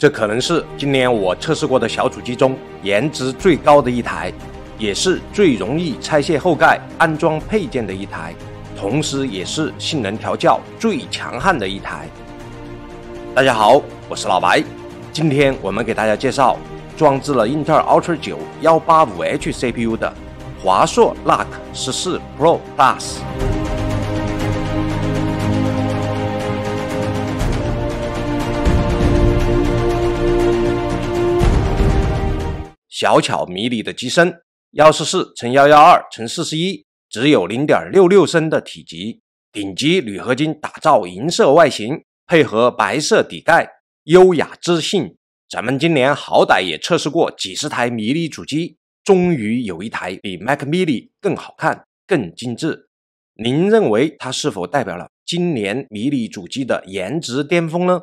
这可能是今年我测试过的小主机中颜值最高的一台，也是最容易拆卸后盖安装配件的一台，同时也是性能调教最强悍的一台。大家好，我是老白，今天我们给大家介绍，装置了英特尔 Ultra 九幺八五 H CPU 的华硕 n a c e 十四 Pro Plus。小巧迷你的机身，幺四四乘幺幺二乘四十一，只有零点六六升的体积。顶级铝合金打造，银色外形配合白色底盖，优雅知性。咱们今年好歹也测试过几十台迷你主机，终于有一台比 Mac Mini 更好看、更精致。您认为它是否代表了今年迷你主机的颜值巅峰呢？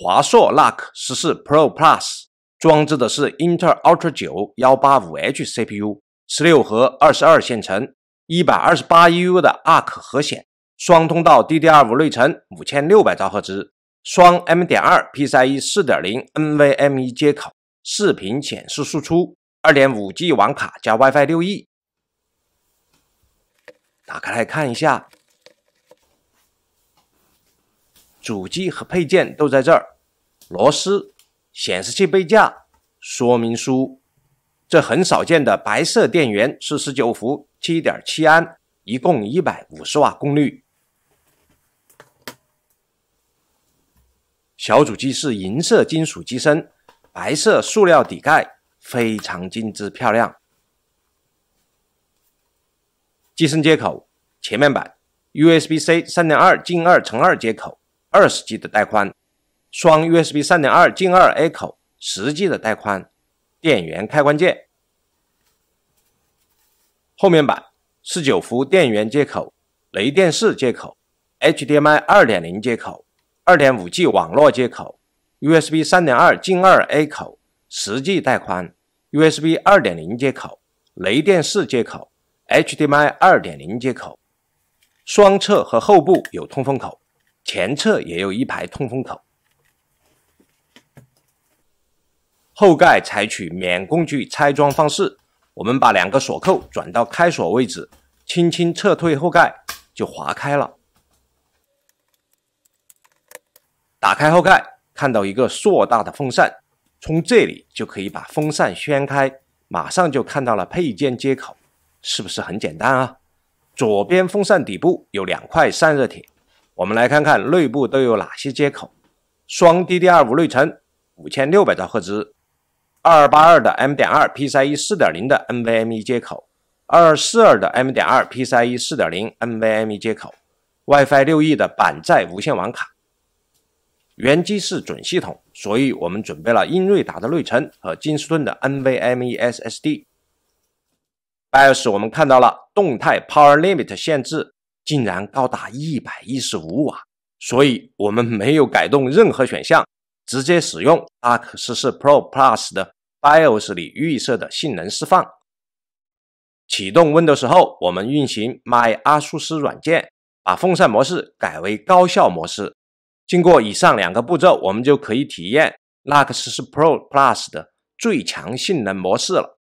华硕 Luck 十四 Pro Plus 装置的是 Intel Ultra 九幺八五 H CPU，十六核二十二线程，一百二十八 u 的 Arc 核显，双通道 DDR 五内存，五千六百兆赫兹，双 M 点二 PCIe 四点零 NVMe 接口，视频显示输出，二点五 G 网卡加 WiFi 六 E，打开来看一下，主机和配件都在这儿。螺丝、显示器背架、说明书，这很少见的白色电源是十九伏、七点七安，一共一百五十瓦功率。小主机是银色金属机身，白色塑料底盖，非常精致漂亮。机身接口、前面板、USB-C 三点二进二乘二接口，二十 G 的带宽。双 USB 3.2进 e 2 A 口，实际的带宽，电源开关键，后面板1 9伏电源接口，雷电四接口，HDMI 2.0接口，2.5G 网络接口，USB 3.2进 e 2 A 口，实际带宽，USB 2.0接口，雷电四接口，HDMI 2.0接口，双侧和后部有通风口，前侧也有一排通风口。后盖采取免工具拆装方式，我们把两个锁扣转到开锁位置，轻轻撤退后盖就划开了。打开后盖，看到一个硕大的风扇，从这里就可以把风扇掀开，马上就看到了配件接口，是不是很简单啊？左边风扇底部有两块散热铁，我们来看看内部都有哪些接口。双 DDR 五内存，五千六百兆赫兹。二二八二的 M 点二 PCIe 四点零的 NVMe 接口，二二四二的 M 点二 PCIe 四点零 NVMe 接口，WiFi 六 E 的板载无线网卡。原机是准系统，所以我们准备了英瑞达的内存和金士顿的 NVMe SSD。BIOS 我们看到了动态 Power Limit 限制竟然高达一百一十五瓦，所以我们没有改动任何选项，直接使用 a r 十四 Pro Plus 的。BIOS 里预设的性能释放，启动 Windows 后，我们运行 My ASUS 软件，把风扇模式改为高效模式。经过以上两个步骤，我们就可以体验 l u x x Pro Plus 的最强性能模式了。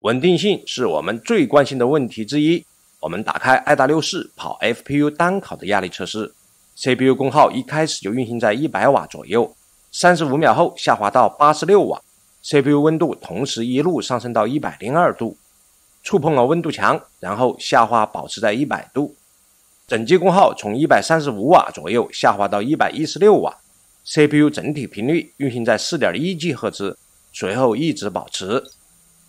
稳定性是我们最关心的问题之一。我们打开爱达六四跑 FPU 单考的压力测试，CPU 功耗一开始就运行在一百瓦左右，三十五秒后下滑到八十六瓦。CPU 温度同时一路上升到一百零二度，触碰了温度墙，然后下滑保持在一百度。整机功耗从一百三十五瓦左右下滑到一百一十六瓦。CPU 整体频率运行在四点一 G 赫兹，随后一直保持。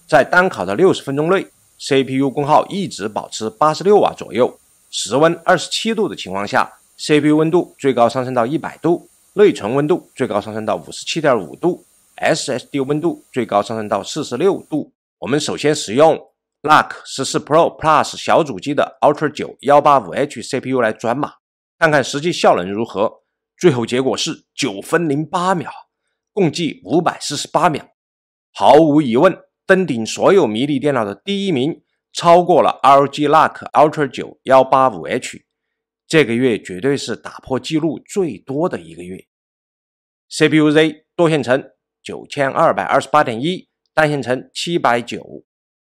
在单考的六十分钟内，CPU 功耗一直保持八十六瓦左右。室温二十七度的情况下，CPU 温度最高上升到一百度，内存温度最高上升到五十七点五度。SSD 温度最高上升到四十六度。我们首先使用 Luck 十四 Pro Plus 小主机的 Ultra 九幺八五 H CPU 来转码，看看实际效能如何。最后结果是九分零八秒，共计五百四十八秒。毫无疑问，登顶所有迷你电脑的第一名，超过了 LG Luck Ultra 九幺八五 H。这个月绝对是打破记录最多的一个月。CPUZ 多线程。九千二百二十八点一，单线程七百九，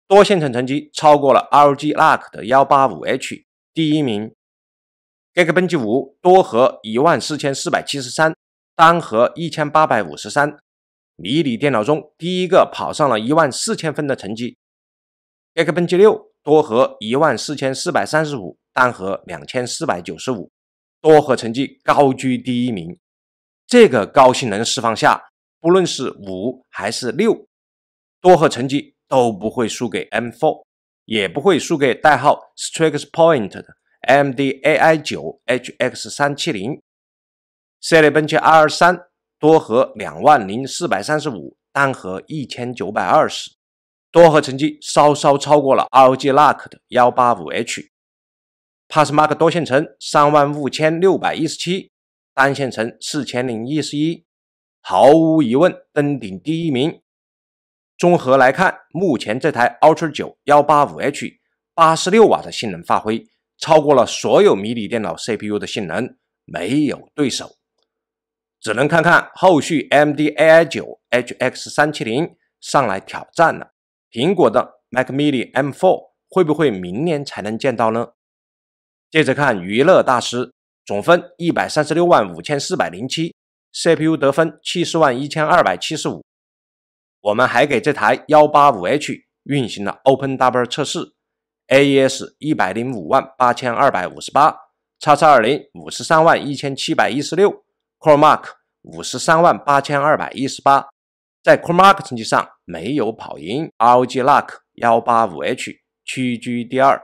多线程成绩超过了 R G l a r k 的幺八五 H 第一名。Geekbench 五多核一万四千四百七十三，单核一千八百五十三，迷你电脑中第一个跑上了一万四千分的成绩。Geekbench 六多核一万四千四百三十五，单核两千四百九十五，多核成绩高居第一名。这个高性能释放下。不论是五还是六，多核成绩都不会输给 M4，也不会输给代号 Strix Point 的 MDAI 九 HX 三七零。e 雷奔奇 R 三多核两万零四百三十五，单核一千九百二十，多核成绩稍稍超过了 ROG Luck 的幺八五 H。PassMark 多线程三万五千六百一十七，单线程四千零一十一。毫无疑问，登顶第一名。综合来看，目前这台 Ultra 九幺八五 H 八十六瓦的性能发挥，超过了所有迷你电脑 CPU 的性能，没有对手，只能看看后续 MDAI 九 HX 三七零上来挑战了。苹果的 Mac Mini M4 会不会明年才能见到呢？接着看娱乐大师，总分一百三十六万五千四百零七。CPU 得分七十万一千二百七十五，我们还给这台幺八五 H 运行了 OpenW 测试，AES 一百零五万八千二百五十八，叉叉二零五十三万一千七百一十六，CoreMark 五十三万八千二百一十八，在 CoreMark 成绩上没有跑赢 ROG Luck 幺八五 H 屈居第二。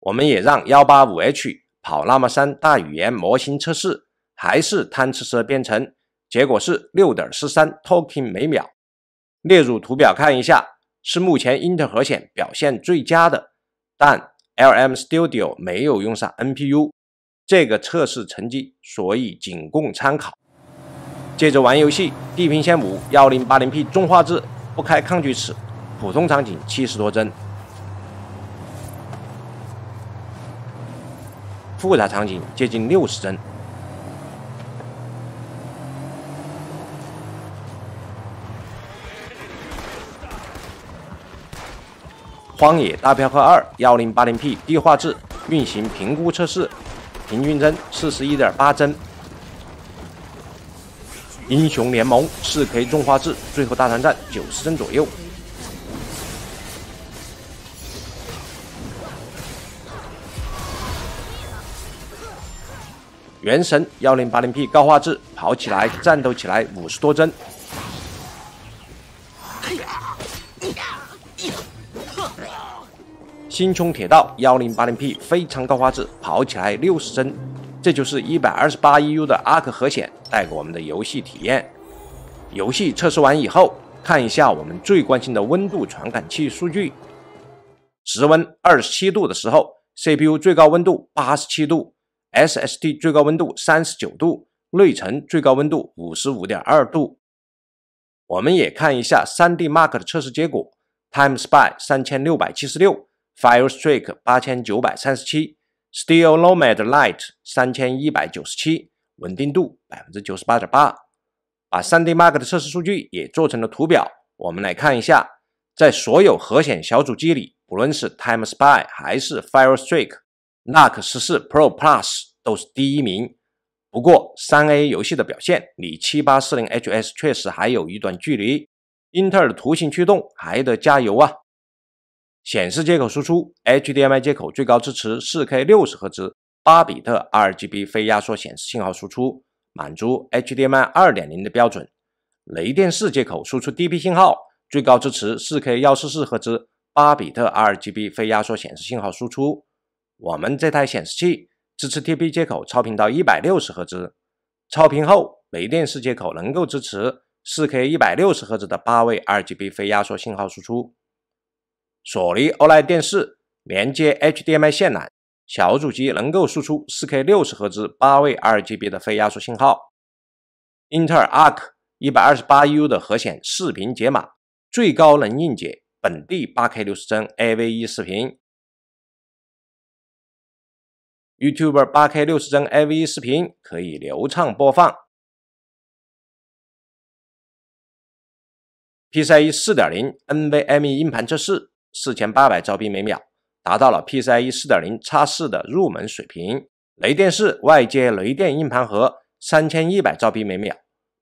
我们也让幺八五 H 跑那么三大语言模型测试。还是贪吃蛇编程，结果是六点四三 token 每秒。列入图表看一下，是目前英特尔核显表现最佳的，但 LM Studio 没有用上 NPU 这个测试成绩，所以仅供参考。接着玩游戏，地平线五幺零八零 P 重画质，不开抗锯齿，普通场景七十多帧，复杂场景接近六十帧。荒野大镖客二，幺零八零 P 低画质运行评估测试，平均帧四十一点八帧。英雄联盟四 K 重画质，最后大团战九十帧左右。原神幺零八零 P 高画质跑起来，战斗起来五十多帧。新充铁道幺零八零 P 非常高画质跑起来六十帧，这就是一百二十八 EU 的 ARC 核显带给我们的游戏体验。游戏测试完以后，看一下我们最关心的温度传感器数据。室温二十七度的时候，CPU 最高温度八十七度，SSD 最高温度三十九度，内存最高温度五十五点二度。我们也看一下 3DMark 的测试结果，Time Spy 三千六百七十六。Fire Strike 八千九百三十七，Steel Nomad Light 三千一百九十七，稳定度百分之九十八点八。把 3D Mark 的测试数据也做成了图表，我们来看一下，在所有核显小组机里，不论是 Time Spy 还是 Fire s t r i k e n o c 十四 Pro Plus 都是第一名。不过，三 A 游戏的表现，离七八四零 HS 确实还有一段距离，英特尔的图形驱动还得加油啊！显示接口输出 HDMI 接口最高支持 4K 60赫兹、8比特 RGB 非压缩显示信号输出，满足 HDMI 2.0的标准。雷电四接口输出 DP 信号，最高支持 4K 144赫兹、8比特 RGB 非压缩显示信号输出。我们这台显示器支持 DP 接口超频到160赫兹，超频后雷电四接口能够支持 4K 160赫兹的八位 RGB 非压缩信号输出。索尼 OLED 电视连接 HDMI 线缆，小主机能够输出 4K 60赫兹、八位 r g b 的非压缩信号。英特尔 Arc 128U 的核显视频解码，最高能硬解本地 8K 60帧 a v e 视频，YouTube 8K 60帧 a v e 视频可以流畅播放。PCIe 4.0 NVMe 硬盘测试。四千八百兆 b 每秒，达到了 PCIe 四点零叉四的入门水平。雷电四外接雷电硬盘盒三千一百兆 b 每秒，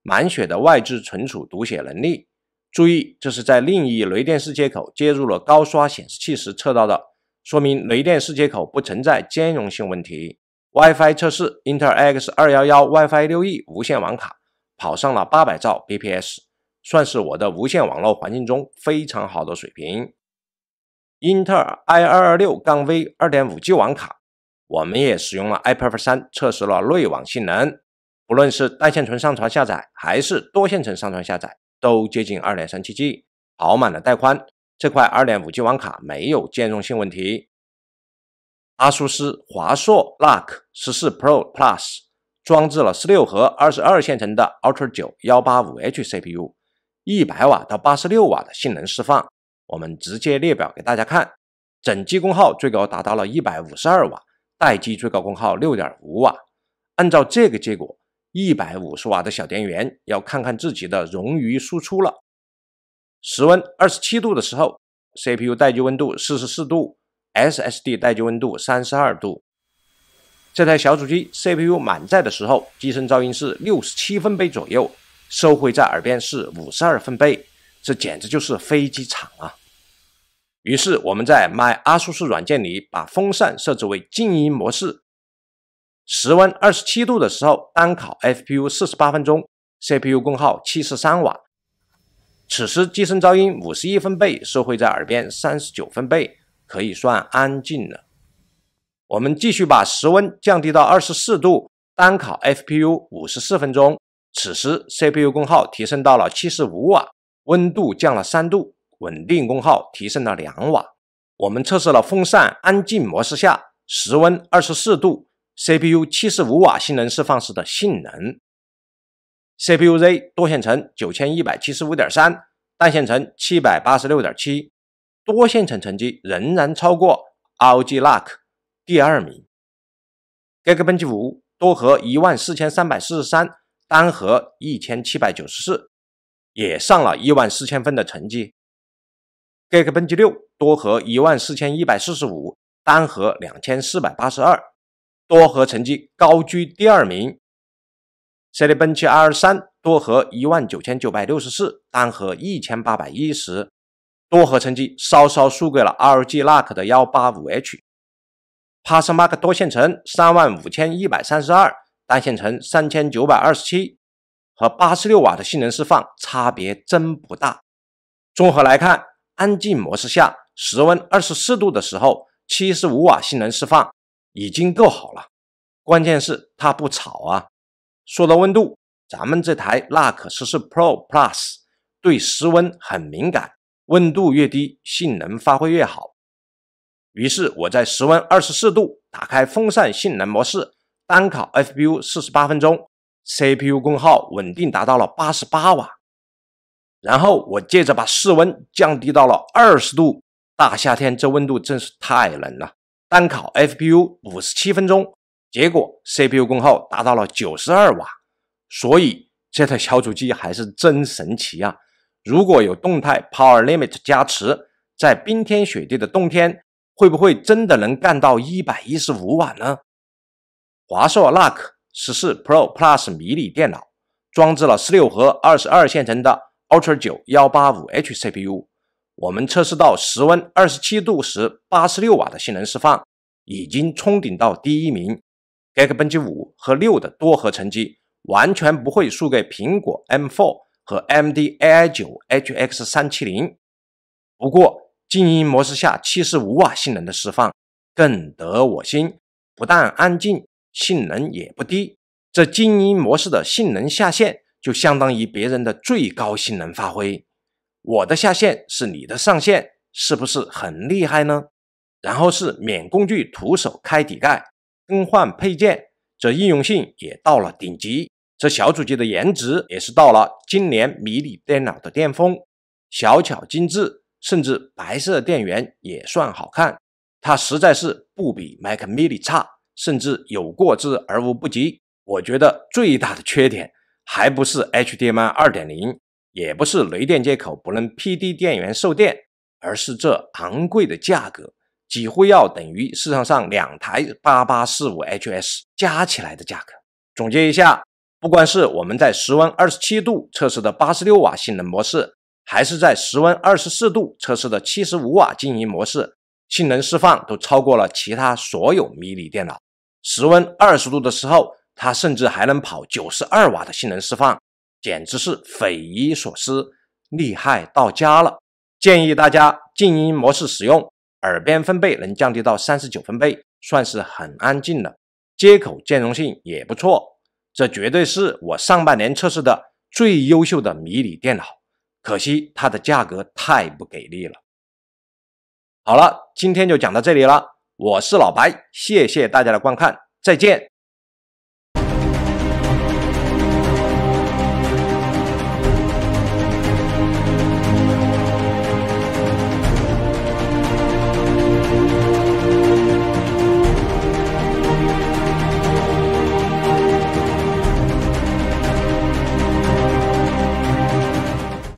满血的外置存储读写能力。注意，这是在另一雷电四接口接入了高刷显示器时测到的，说明雷电四接口不存在兼容性问题。WiFi 测试，英特尔 x 二幺幺 WiFi 六 E 无线网卡跑上了八百兆 bps，算是我的无线网络环境中非常好的水平。英特尔 i 二二六杠 v 二点五 G 网卡，我们也使用了 iperf 三测试了内网性能，不论是单线程上传下载，还是多线程上传下载，都接近二点三七 G，跑满了带宽。这块二点五 G 网卡没有兼容性问题。阿苏斯华硕 Luck 十四 Pro Plus 装置了十六核二十二线程的 Ultra 九幺八五 H CPU，一百瓦到八十六瓦的性能释放。我们直接列表给大家看，整机功耗最高达到了一百五十二瓦，待机最高功耗六点五瓦。按照这个结果，一百五十瓦的小电源要看看自己的冗余输出了。室温二十七度的时候，CPU 待机温度四十四度，SSD 待机温度三十二度。这台小主机 CPU 满载的时候，机身噪音是六十七分贝左右，收会在耳边是五十二分贝，这简直就是飞机场啊！于是我们在 My ASUS 软件里把风扇设置为静音模式，室温二十七度的时候，单烤 FPU 四十八分钟，CPU 功耗七十三瓦，此时机身噪音五十一分贝，收会在耳边三十九分贝，可以算安静了。我们继续把室温降低到二十四度，单烤 FPU 五十四分钟，此时 CPU 功耗提升到了七十五瓦，温度降了三度。稳定功耗提升了两瓦。我们测试了风扇安静模式下，室温二十四度，CPU 七十五瓦性能释放时的性能。CPU-Z 多线程九千一百七十五点三，单线程七百八十六点七，多线程成绩仍然超过 r o g l a c k 第二名。Geekbench 五多核一万四千三百四十三，单核一千七百九十四，也上了一万四千分的成绩。g e e k b e n c 六多核一万四千一百四十五，单核两千四百八十二，多核成绩高居第二名。Cinebench R 三多核一万九千九百六十四，单核一千八百一十，多核成绩稍稍输给了 l g Luck 的幺八五 H。Pascal 多线程三万五千一百三十二，单线程三千九百二十七，和八十六瓦的性能释放差别真不大。综合来看。安静模式下，室温二十四度的时候，七十五瓦性能释放已经够好了。关键是它不吵啊。说到温度，咱们这台 Razer 4 Pro Plus 对室温很敏感，温度越低，性能发挥越好。于是我在室温二十四度打开风扇性能模式，单烤 FPU 四十八分钟，CPU 功耗稳定达到了八十八瓦。然后我接着把室温降低到了二十度，大夏天这温度真是太冷了。单烤 f p u 五十七分钟，结果 CPU 功耗达到了九十二瓦。所以这台小主机还是真神奇啊！如果有动态 Power Limit 加持，在冰天雪地的冬天，会不会真的能干到一百一十五瓦呢？华硕 l u c k 十四 Pro Plus 迷你电脑，装置了十六核二十二线程的。Ultra 9 185H CPU，我们测试到室温二十七度时，八十六瓦的性能释放已经冲顶到第一名。Geekbench 五和六的多核成绩完全不会输给苹果 M4 和 MDAI9HX370。不过静音模式下七十五瓦性能的释放更得我心，不但安静，性能也不低。这静音模式的性能下限。就相当于别人的最高性能发挥，我的下限是你的上限，是不是很厉害呢？然后是免工具徒手开底盖更换配件，这应用性也到了顶级。这小主机的颜值也是到了今年迷你电脑的巅峰，小巧精致，甚至白色电源也算好看。它实在是不比 Mac Mini 差，甚至有过之而无不及。我觉得最大的缺点。还不是 HDMI 二点零，也不是雷电接口不能 PD 电源受电，而是这昂贵的价格几乎要等于市场上两台八八四五 HS 加起来的价格。总结一下，不管是我们在室温二十七度测试的八十六瓦性能模式，还是在室温二十四度测试的七十五瓦静音模式，性能释放都超过了其他所有迷你电脑。室温二十度的时候。它甚至还能跑九十二瓦的性能释放，简直是匪夷所思，厉害到家了。建议大家静音模式使用，耳边分贝能降低到三十九分贝，算是很安静了。接口兼容性也不错，这绝对是我上半年测试的最优秀的迷你电脑。可惜它的价格太不给力了。好了，今天就讲到这里了。我是老白，谢谢大家的观看，再见。